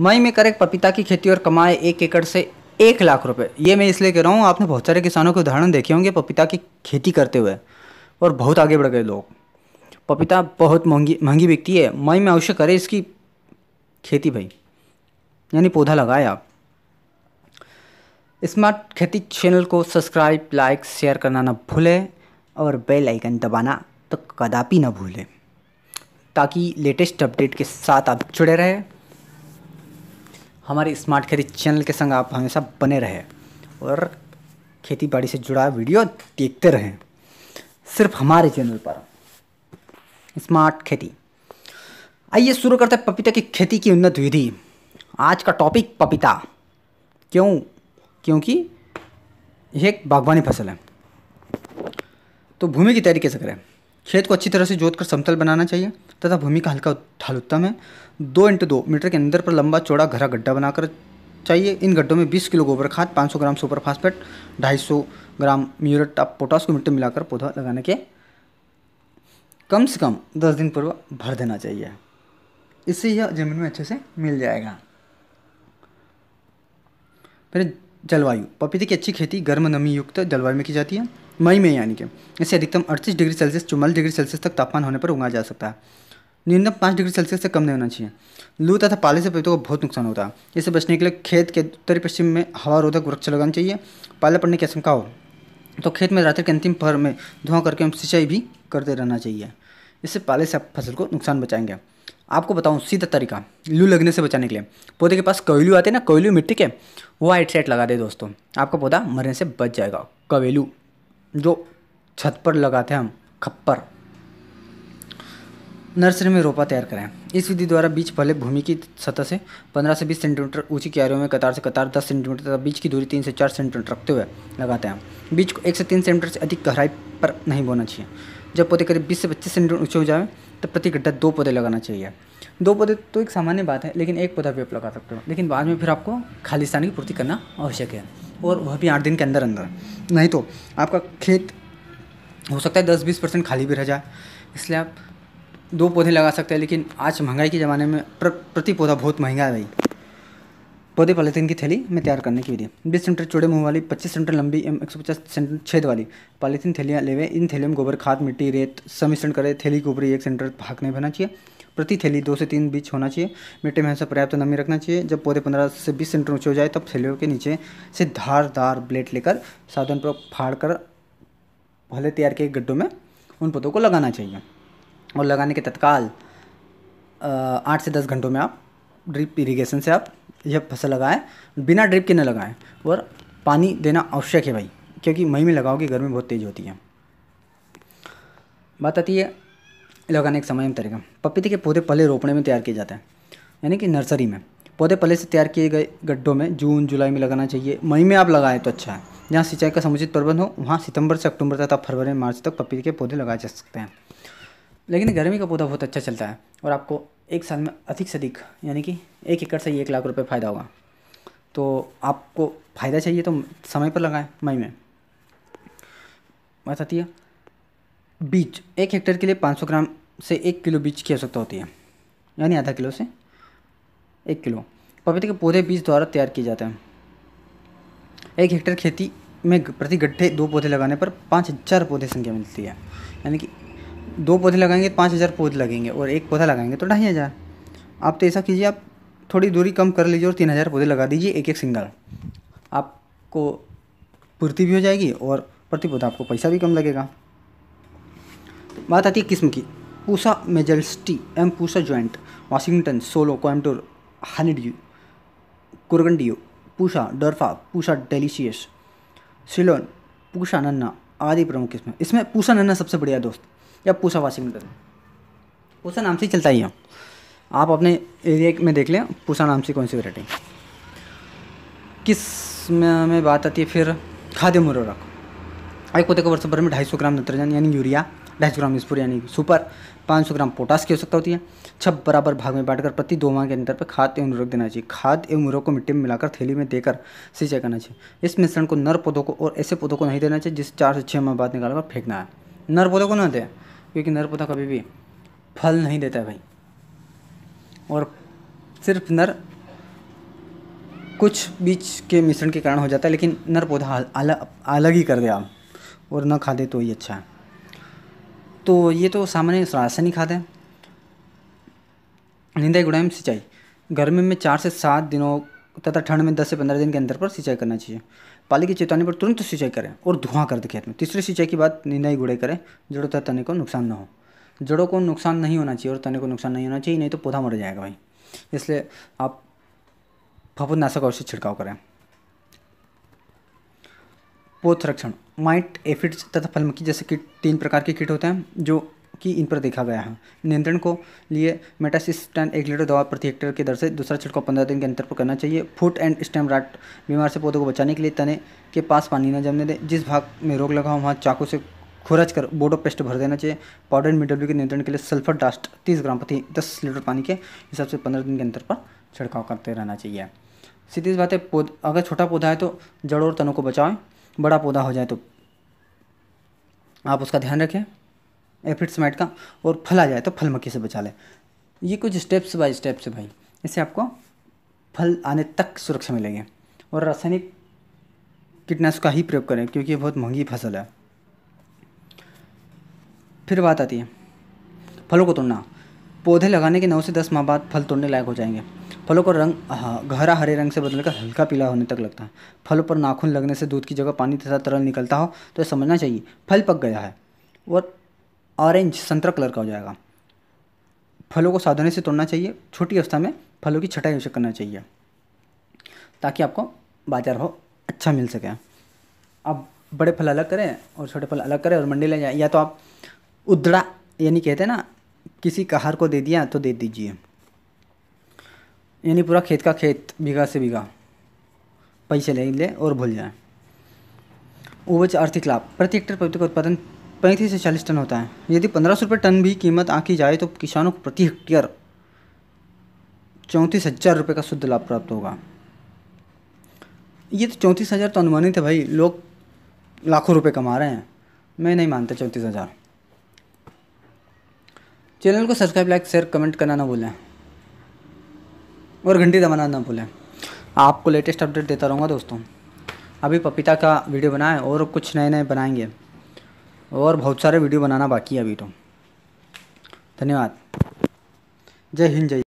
मई में करें पपीता की खेती और कमाए एक एकड़ से एक लाख रुपए ये मैं इसलिए कह रहा हूँ आपने बहुत सारे किसानों के उदाहरण देखे होंगे पपीता की खेती करते हुए और बहुत आगे बढ़ गए लोग पपीता बहुत महंगी महंगी बिकती है मई में अवश्य करें इसकी खेती भाई यानी पौधा लगाए आप स्मार्ट खेती चैनल को सब्सक्राइब लाइक शेयर करना ना भूलें और बेल आइकन दबाना तो कदापि ना भूलें ताकि लेटेस्ट अपडेट के साथ आप जुड़े रहें हमारे स्मार्ट खेती चैनल के संग आप हमेशा बने रहे और खेती बाड़ी से जुड़ा वीडियो देखते रहें सिर्फ हमारे चैनल पर स्मार्ट खेती आइए शुरू करते हैं पपीता की खेती की उन्नत विधि आज का टॉपिक पपीता क्यों क्योंकि यह एक बागवानी फसल है तो भूमि की तैयारी कैसे करें खेत को अच्छी तरह से जोत कर समतल बनाना चाहिए तथा भूमि का हल्का ढाल उत्तम है दो इंटू दो मीटर के अंदर पर लंबा चौड़ा घरा गड्ढा बनाकर चाहिए इन गड्ढों में 20 किलो गोबर खाद 500 gram super phosphate 250 gram muriate of potash को मिट्टी मिलाकर पौधा लगाने के कम से कम 10 दिन पूर्व भर देना चाहिए इससे यह जमीन में अच्छे से मिल जाएगा फिर जलवायु पपीते की अच्छी खेती गर्म नमी युक्त जलवायु में की जाती है मई में यानी कि इससे अधिकतम अड़तीस डिग्री सेल्सियस चौवालीस डिग्री सेल्सियस तक तापमान होने पर उगा जा सकता है न्यूनतम पाँच डिग्री सेल्सियस से कम नहीं होना चाहिए लू तथा पाले से पौधों को बहुत नुकसान होता है इससे बचने के लिए खेत के उत्तरी पश्चिम में हवा रोधक वृक्ष लगाना चाहिए पाले पड़ने की आशंका हो तो खेत में रात्रि के अंतिम पहर में धुआं करके हम सिंचाई भी करते रहना चाहिए इससे पाले से आप फसल को नुकसान बचाएंगे आपको बताऊँ सीधा तरीका लू लगने से बचाने के लिए पौधे के पास कोयलू आते हैं ना कोयलू मिट्टी के वो हाइट साइड लगा दे दोस्तों आपका पौधा मरने से बच जाएगा कवेलू जो छत पर लगाते हैं हम खप्पर नर्सरी में रोपा तैयार करें इस विधि द्वारा बीज पहले भूमि की सतह से 15 से 20 सेंटीमीटर ऊंची क्यारियों में कतार से कतार 10 सेंटीमीटर तथा बीज की दूरी 3 से 4 सेंटीमीटर रखते हुए लगाते हैं बीज को 1 से 3 सेंटीमीटर से अधिक गहराई पर नहीं बोना चाहिए जब पौधे करीब 20 से 25 सेंटीमीटर ऊंचे हो जाए तो प्रति गड्ढा दो पौधे लगाना चाहिए दो पौधे तो एक सामान्य बात है लेकिन एक पौधा भी आप लगा सकते हो लेकिन बाद में फिर आपको खालिस्तान की पूर्ति करना आवश्यक है और वह भी आठ दिन के अंदर अंदर नहीं तो आपका खेत हो सकता है दस बीस परसेंट खाली भी रह जाए इसलिए आप दो पौधे लगा सकते हैं लेकिन आज महंगाई के ज़माने में प्र, प्रति पौधा बहुत महंगा है भाई पौधे पॉलीथीन की थैली में तैयार करने की विधि बीस सेंटर चौड़े मुँह वाली पच्चीस सेंटर लंबी एवं एक सौ पचास सेंटर छेद वाली पॉलीथीन थैलियाँ लेवे इन थैलियों में गोबर खाद मिट्टी रेत समिश्रण करें थैली के एक सेंटर भाग नहीं बना चाहिए प्रति थैली दो से तीन बीच होना चाहिए मिट्टी में हमेशा पर्याप्त नमी रखना चाहिए जब पौधे पंद्रह से बीस सेंटर ऊँचे हो जाए तब थैलियों के नीचे से धारदार ब्लेड लेकर साधन पर फाड़ कर भले तैयार किए गड्ढों में उन पौधों को लगाना चाहिए और लगाने के तत्काल आठ से दस घंटों में आप ड्रिप इरीगेशन से आप यह फसल लगाएं बिना ड्रिप के न लगाएं और पानी देना आवश्यक है भाई क्योंकि मई में लगाओगे गर्मी बहुत तेज़ होती है बात आती है लगाने का समय तरीका पपीते के पौधे पहले रोपने में तैयार किए जाते हैं यानी कि नर्सरी में पौधे पहले से तैयार किए गए गड्ढों में जून जुलाई में लगाना चाहिए मई में आप लगाएं तो अच्छा है जहाँ सिंचाई का समुचित प्रबंध हो वहाँ सितंबर से अक्टूबर आप फरवरी मार्च तक पपीते के पौधे लगाए जा सकते हैं लेकिन गर्मी का पौधा बहुत अच्छा चलता है और आपको एक साल में अधिक से अधिक यानी कि एक एकड़ से ही एक लाख रुपये फ़ायदा होगा तो आपको फ़ायदा चाहिए तो समय पर लगाएं मई में बात आती है बीज एक हेक्टेयर के लिए 500 ग्राम से एक किलो बीज की आवश्यकता होती है यानी आधा किलो से एक किलो पपीते के पौधे बीज द्वारा तैयार किए जाते हैं एक हेक्टेयर खेती में प्रति गड्ढे दो पौधे लगाने पर पाँच हज़ार पौधे संख्या मिलती है यानी कि दो पौधे लगाएंगे तो पाँच हज़ार पौधे लगेंगे और एक पौधा लगाएंगे तो ढाई हज़ार आप तो ऐसा कीजिए आप थोड़ी दूरी कम कर लीजिए और तीन हज़ार पौधे लगा दीजिए एक एक सिंगल आपको पूर्ति भी हो जाएगी और प्रति पौधा आपको पैसा भी कम लगेगा बात आती है किस्म की पूसा मेजल्स्टी एम Pusa giant Washington Solo Coimbatore honeydew कुरगंडियो पूषा डरफा पूषा डेलीशियस सिलोन पूषा नन्ना आदि प्रमुख है इसमें पूषा नन्ना सबसे बढ़िया दोस्त या पूषा वाशिंगटन पूषा नाम से चलता ही है आप अपने एरिया में देख लें पूषा नाम से कौन सी वेराइटी किस में बात आती है फिर खाद्य मुरक एक पौधे को वर्ष भर में ढाई सौ ग्राम नत्रजन यानी यूरिया ढाई ग्राम यूजपुर यानी सुपर 500 ग्राम पोटास की आवश्यकता होती है छब बराबर भाग में बांटकर प्रति दो माह के अंतर पर खाद एवं उर्वरक देना चाहिए खाद एवं उर्वरक को मिट्टी में मिलाकर थैली में देकर सिंचाई करना चाहिए इस मिश्रण को नर पौधों को और ऐसे पौधों को नहीं देना चाहिए जिसे चार से छः माह बाद निकालकर फेंकना है नर पौधों को ना दें क्योंकि नर पौधा कभी भी फल नहीं देता है भाई और सिर्फ नर कुछ बीज के मिश्रण के कारण हो जाता है लेकिन नर पौधा अलग ही कर दे आप और न खा दे तो ही अच्छा है तो ये तो सामान्य रासायनिक खाद है निंदा गुड़ाई में सिंचाई गर्मी में चार से सात दिनों तथा ठंड में दस से पंद्रह दिन के अंदर पर सिंचाई करना चाहिए पाली की चेतावनी पर तुरंत सिंचाई करें और धुआं कर दे खेत में तीसरी सिंचाई की बाद निंदाई गुड़ाई करें जड़ों तथा तने को नुकसान ना हो जड़ों को नुकसान नहीं होना चाहिए और तने को नुकसान नहीं होना चाहिए नहीं तो पौधा मर जाएगा भाई इसलिए आप फफूंदनाशक और से छिड़काव करें पोत संरक्षण माइट एफिड्स तथा फलमक्खी जैसे कीट तीन प्रकार के कीट होते हैं जो कि इन पर देखा गया है नियंत्रण को लिए मेटासिस्टैन एक लीटर दवा प्रति हेक्टेयर की दर से दूसरा छिड़काव पंद्रह दिन के अंतर पर करना चाहिए फुट एंड स्टेम राट बीमार से पौधों को बचाने के लिए तने के पास पानी न जमने दें जिस भाग में रोग लगा हो वहाँ चाकू से खुरच कर बोडो पेस्ट भर देना चाहिए पाउडर एंड मिडब्ल्यू के नियंत्रण के लिए सल्फर डास्ट तीस ग्राम प्रति दस लीटर पानी के हिसाब से पंद्रह दिन के अंतर पर छिड़काव करते रहना चाहिए सीधी बात है पौध अगर छोटा पौधा है तो जड़ों और तनों को बचाएं बड़ा पौधा हो जाए तो आप उसका ध्यान रखें एफिड्स मैट का और फल आ जाए तो फल मक्खी से बचा लें ये कुछ स्टेप्स बाय स्टेप्स है भाई इससे आपको फल आने तक सुरक्षा मिलेगी और रासायनिक कीटनाशक का ही प्रयोग करें क्योंकि ये बहुत महंगी फसल है फिर बात आती है फलों को तोड़ना पौधे लगाने के नौ से दस माह बाद फल तोड़ने लायक हो जाएंगे फलों का रंग हाँ गहरा हरे रंग से बदलकर हल्का पीला होने तक लगता है फलों पर नाखून लगने से दूध की जगह पानी तथा तरल निकलता हो तो समझना चाहिए फल पक गया है और ऑरेंज संतरा कलर का हो जाएगा फलों को सावधानी से तोड़ना चाहिए छोटी अवस्था में फलों की छटाई अवश्य करना चाहिए ताकि आपको बाजार भाव अच्छा मिल सके आप बड़े फल अलग करें और छोटे फल अलग करें और मंडी ले जाए या तो आप उदड़ा यानी कहते हैं ना किसी कहार को दे दिया तो दे दीजिए यानी पूरा खेत का खेत बीघा से बीघा पैसे ले ले और भूल जाए उपज आर्थिक लाभ प्रति हेक्टर पपीते का उत्पादन पैंतीस से चालीस टन होता है यदि पंद्रह सौ रुपये टन भी कीमत आंकी जाए तो किसानों को प्रति हेक्टेयर चौंतीस हज़ार रुपये का शुद्ध लाभ प्राप्त होगा ये तो चौंतीस हज़ार तो अनुमानित है भाई लोग लाखों रुपए कमा रहे हैं मैं नहीं मानता चौंतीस हज़ार चैनल को सब्सक्राइब लाइक शेयर कमेंट करना ना भूलें और घंटी दबाना ना भूलें आपको लेटेस्ट अपडेट देता रहूँगा दोस्तों अभी पपीता का वीडियो बनाए और कुछ नए नए बनाएंगे और बहुत सारे वीडियो बनाना बाकी है अभी तो धन्यवाद जय हिंद जय